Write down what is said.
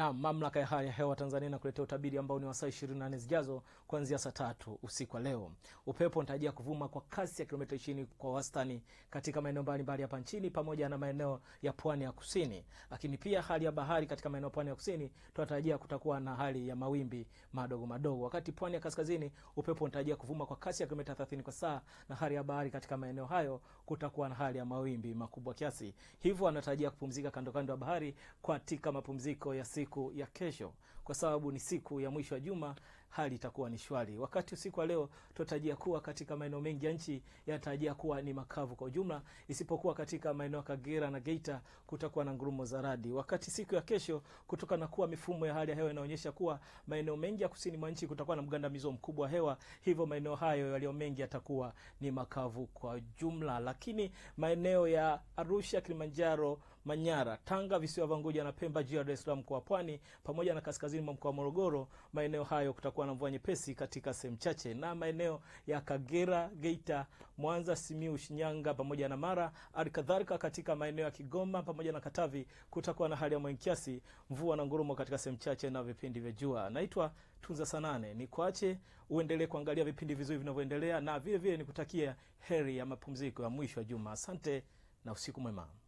Na mamlaka ya hali ya hewa Tanzania inakuletea utabiri ambao ni wa saa 24 zijazo kuanzia saa tatu usiku wa leo. Upepo unatarajia kuvuma kwa kasi ya kilomita 20 kwa wastani katika maeneo mbalimbali hapa nchini pamoja na maeneo ya pwani ya kusini. Lakini pia hali ya bahari katika maeneo ya pwani ya kusini tunatarajia kutakuwa na hali ya mawimbi madogo madogo. Wakati pwani ya kaskazini upepo unatarajia kuvuma kwa kasi ya kilomita 30 kwa saa na hali ya bahari katika maeneo hayo kutakuwa na hali ya mawimbi makubwa kiasi. Hivyo anatarajia kupumzika kando kando ya bahari katika mapumziko ya siku siku ya kesho, kwa sababu ni siku ya mwisho wa juma, hali itakuwa ni shwari. Wakati usiku wa leo tunatarajia kuwa katika maeneo mengi ya nchi yanatarajia kuwa ni makavu kwa ujumla, isipokuwa katika maeneo ya Kagera na Geita kutakuwa na ngurumo za radi. Wakati siku ya kesho, kutokana na kuwa mifumo ya hali ya hewa inaonyesha kuwa maeneo mengi ya kusini mwa nchi kutakuwa na mgandamizo mkubwa wa hewa, hivyo maeneo hayo yaliyo mengi yatakuwa ni makavu kwa jumla, lakini maeneo ya Arusha, Kilimanjaro Manyara, Tanga, visiwa vya Unguja na Pemba, jiji la Dar es Salaam kwa pwani, pamoja na kaskazini mwa mkoa wa Morogoro. Maeneo hayo kutakuwa na mvua nyepesi katika sehemu chache, na maeneo ya Kagera, Geita, Mwanza, Simiu, Shinyanga pamoja na Mara. Alikadhalika katika maeneo ya Kigoma pamoja na Katavi kutakuwa na hali ya mawingu kiasi, mvua na ngurumo katika sehemu chache na vipindi vya jua. Naitwa Tunza Sanane, ni kuache uendelee kuangalia vipindi vizuri vinavyoendelea, na vile vile nikutakia heri ya mapumziko ya mwisho wa juma. Asante na usiku mwema.